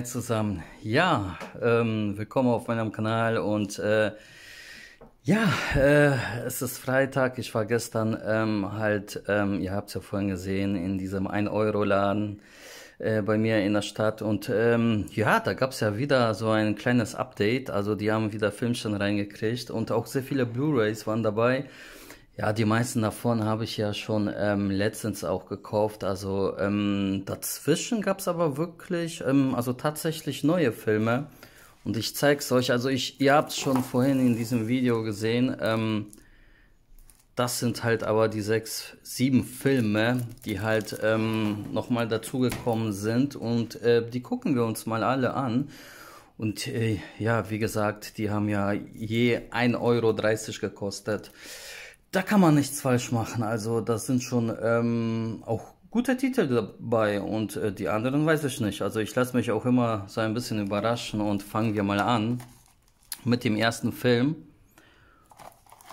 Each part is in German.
Hi zusammen. Ja, ähm, willkommen auf meinem Kanal und äh, ja, äh, es ist Freitag. Ich war gestern ähm, halt, ähm, ihr habt es ja vorhin gesehen, in diesem 1-Euro-Laden äh, bei mir in der Stadt. Und ähm, ja, da gab es ja wieder so ein kleines Update. Also die haben wieder Filmchen reingekriegt und auch sehr viele Blu-rays waren dabei. Ja, die meisten davon habe ich ja schon ähm, letztens auch gekauft. Also ähm, dazwischen gab es aber wirklich, ähm, also tatsächlich neue Filme. Und ich zeige es euch. Also ich, ihr habt es schon vorhin in diesem Video gesehen. Ähm, das sind halt aber die sechs, sieben Filme, die halt ähm, nochmal dazugekommen sind. Und äh, die gucken wir uns mal alle an. Und äh, ja, wie gesagt, die haben ja je 1,30 Euro gekostet da kann man nichts falsch machen. Also das sind schon ähm, auch gute Titel dabei und äh, die anderen weiß ich nicht. Also ich lasse mich auch immer so ein bisschen überraschen und fangen wir mal an mit dem ersten Film.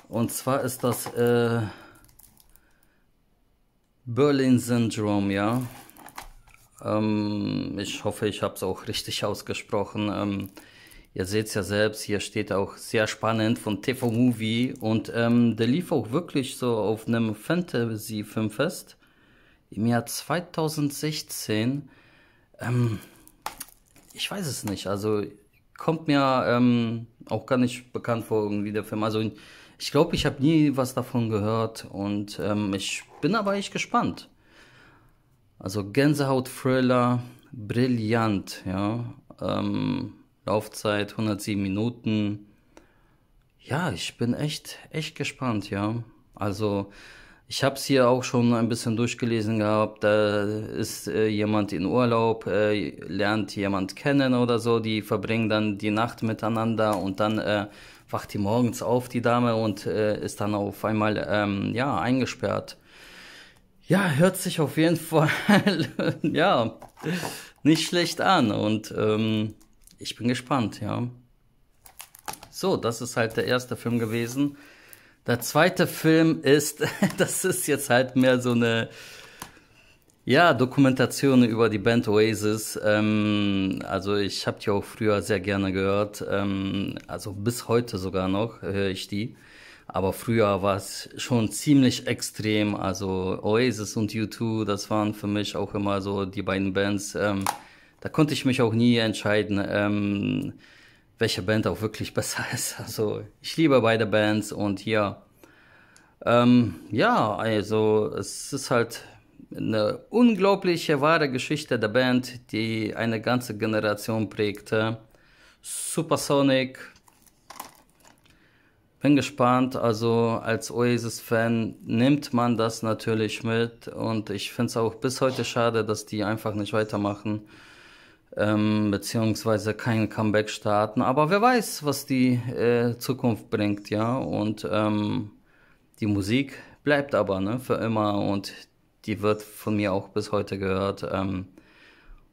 Und zwar ist das äh, Berlin Syndrome, ja. Ähm, ich hoffe, ich habe es auch richtig ausgesprochen. Ähm, Ihr seht es ja selbst, hier steht auch sehr spannend von TV Movie und ähm, der lief auch wirklich so auf einem Fantasy-Film fest im Jahr 2016. Ähm, ich weiß es nicht, also kommt mir ähm, auch gar nicht bekannt vor, irgendwie der Film. Also ich glaube, ich habe nie was davon gehört und ähm, ich bin aber echt gespannt. Also Gänsehaut-Thriller, brillant, ja. Ähm, Laufzeit 107 Minuten. Ja, ich bin echt, echt gespannt, ja. Also, ich habe es hier auch schon ein bisschen durchgelesen gehabt. Da ist äh, jemand in Urlaub, äh, lernt jemand kennen oder so. Die verbringen dann die Nacht miteinander und dann äh, wacht die morgens auf, die Dame, und äh, ist dann auf einmal ähm, ja eingesperrt. Ja, hört sich auf jeden Fall ja nicht schlecht an und ähm, ich bin gespannt, ja. So, das ist halt der erste Film gewesen. Der zweite Film ist, das ist jetzt halt mehr so eine, ja, Dokumentation über die Band Oasis. Ähm, also ich habe die auch früher sehr gerne gehört, ähm, also bis heute sogar noch höre ich die. Aber früher war es schon ziemlich extrem. Also Oasis und U2, das waren für mich auch immer so die beiden Bands. Ähm, da konnte ich mich auch nie entscheiden, ähm, welche Band auch wirklich besser ist. Also ich liebe beide Bands und ja, ähm, ja, also es ist halt eine unglaubliche wahre Geschichte der Band, die eine ganze Generation prägte. Supersonic. Bin gespannt, also als Oasis-Fan nimmt man das natürlich mit und ich finde es auch bis heute schade, dass die einfach nicht weitermachen ähm, beziehungsweise kein Comeback starten. Aber wer weiß, was die äh, Zukunft bringt, ja. Und ähm, die Musik bleibt aber ne, für immer und die wird von mir auch bis heute gehört. Ähm,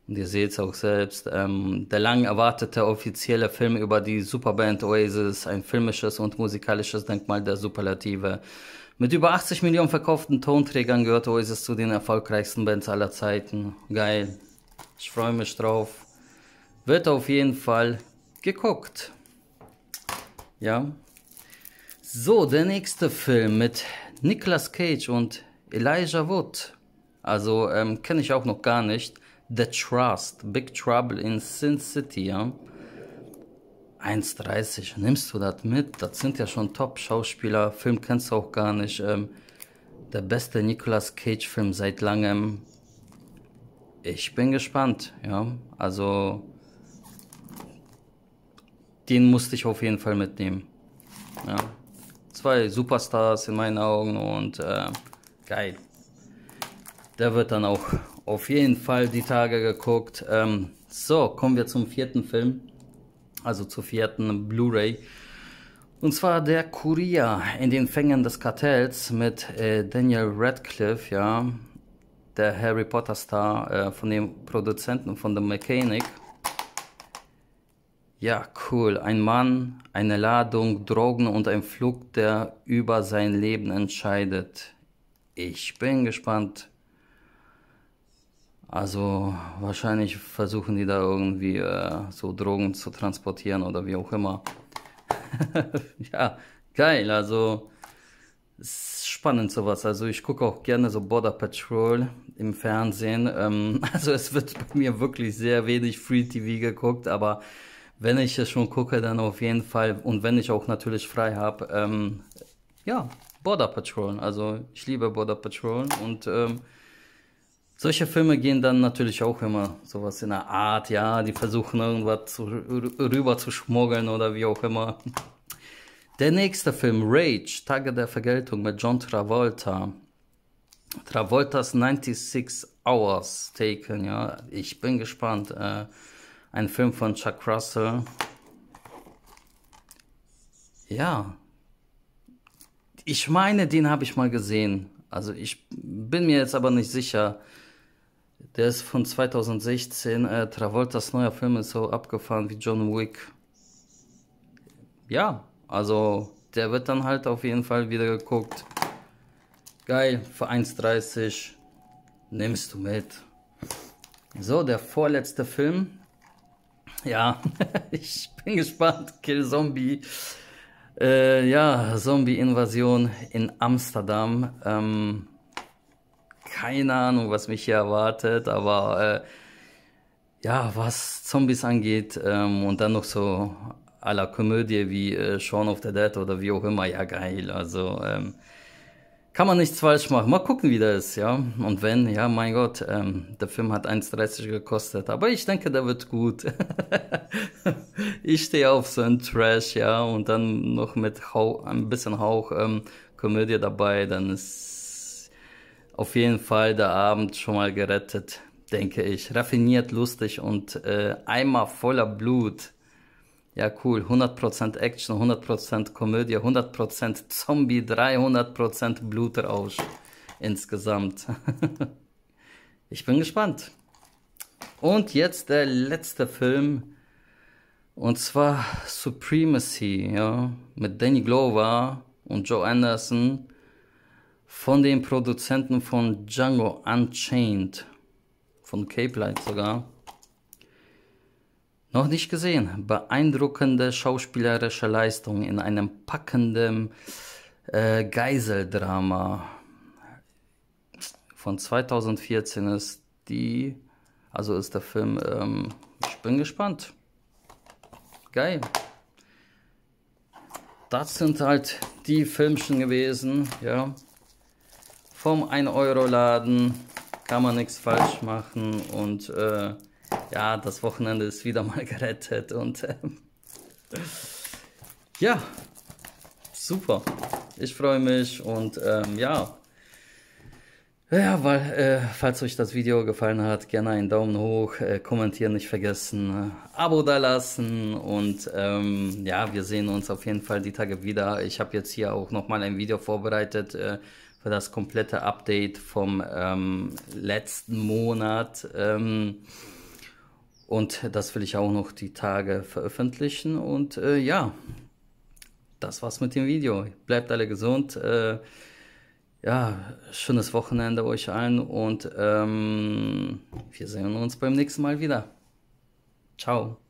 und ihr seht es auch selbst. Ähm, der lang erwartete offizielle Film über die Superband Oasis, ein filmisches und musikalisches Denkmal der Superlative. Mit über 80 Millionen verkauften Tonträgern gehört Oasis zu den erfolgreichsten Bands aller Zeiten. Geil. Ich freue mich drauf. Wird auf jeden Fall geguckt. Ja. So, der nächste Film mit Nicolas Cage und Elijah Wood. Also ähm, kenne ich auch noch gar nicht. The Trust, Big Trouble in Sin City, ja. 1,30, nimmst du das mit? Das sind ja schon Top-Schauspieler. Film kennst du auch gar nicht. Ähm, der beste Nicolas Cage-Film seit langem ich bin gespannt, ja. Also, den musste ich auf jeden Fall mitnehmen. Ja. Zwei Superstars in meinen Augen und äh, geil. Der wird dann auch auf jeden Fall die Tage geguckt. Ähm, so, kommen wir zum vierten Film, also zur vierten Blu-ray. Und zwar der Kurier in den Fängen des Kartells mit äh, Daniel Radcliffe, ja der Harry Potter Star äh, von dem Produzenten von The Mechanic. Ja, cool. Ein Mann, eine Ladung, Drogen und ein Flug, der über sein Leben entscheidet. Ich bin gespannt. Also wahrscheinlich versuchen die da irgendwie äh, so Drogen zu transportieren oder wie auch immer. ja, geil. Also ist spannend sowas. Also ich gucke auch gerne so Border Patrol im Fernsehen. Ähm, also es wird bei mir wirklich sehr wenig Free TV geguckt, aber wenn ich es schon gucke, dann auf jeden Fall und wenn ich auch natürlich frei habe, ähm, ja, Border Patrol. Also ich liebe Border Patrol und ähm, solche Filme gehen dann natürlich auch immer sowas in der Art, ja, die versuchen irgendwas zu, rüber zu schmuggeln oder wie auch immer. Der nächste Film, Rage, Tage der Vergeltung mit John Travolta. Travoltas 96 Hours Taken, ja. Ich bin gespannt. Äh, ein Film von Chuck Russell. Ja. Ich meine, den habe ich mal gesehen. Also ich bin mir jetzt aber nicht sicher. Der ist von 2016. Äh, Travoltas neuer Film ist so abgefahren wie John Wick. Ja, also der wird dann halt auf jeden Fall wieder geguckt. Geil, für 1,30 nimmst du mit. So, der vorletzte Film. Ja, ich bin gespannt. Kill Zombie. Äh, ja, Zombie-Invasion in Amsterdam. Ähm, keine Ahnung, was mich hier erwartet, aber äh, ja, was Zombies angeht ähm, und dann noch so aller Komödie wie äh, Shaun of the Dead oder wie auch immer, ja geil. Also ähm, kann man nichts falsch machen. Mal gucken, wie der ist, ja. Und wenn, ja, mein Gott, ähm, der Film hat 1,30 gekostet. Aber ich denke, der wird gut. ich stehe auf so einen Trash, ja, und dann noch mit Hauch, ein bisschen Hauch ähm, Komödie dabei, dann ist auf jeden Fall der Abend schon mal gerettet, denke ich. Raffiniert, lustig und äh, Eimer voller Blut. Ja, cool. 100% Action, 100% Komödie, 100% Zombie, 300% Blutrausch insgesamt. ich bin gespannt. Und jetzt der letzte Film. Und zwar Supremacy, ja. Mit Danny Glover und Joe Anderson. Von den Produzenten von Django Unchained. Von Cape Light sogar noch nicht gesehen. Beeindruckende schauspielerische Leistung in einem packenden äh, Geiseldrama. Von 2014 ist die, also ist der Film, ähm, ich bin gespannt. Geil. Das sind halt die Filmchen gewesen, ja. Vom 1-Euro-Laden kann man nichts falsch machen und äh, ja, das Wochenende ist wieder mal gerettet und äh, ja, super. Ich freue mich und ähm, ja. Ja, weil, äh, falls euch das Video gefallen hat, gerne einen Daumen hoch, äh, kommentieren nicht vergessen, äh, Abo da lassen und ähm, ja, wir sehen uns auf jeden Fall die Tage wieder. Ich habe jetzt hier auch nochmal ein Video vorbereitet äh, für das komplette Update vom ähm, letzten Monat. Ähm, und das will ich auch noch die Tage veröffentlichen. Und äh, ja, das war's mit dem Video. Bleibt alle gesund. Äh, ja, schönes Wochenende euch allen und ähm, wir sehen uns beim nächsten Mal wieder. Ciao.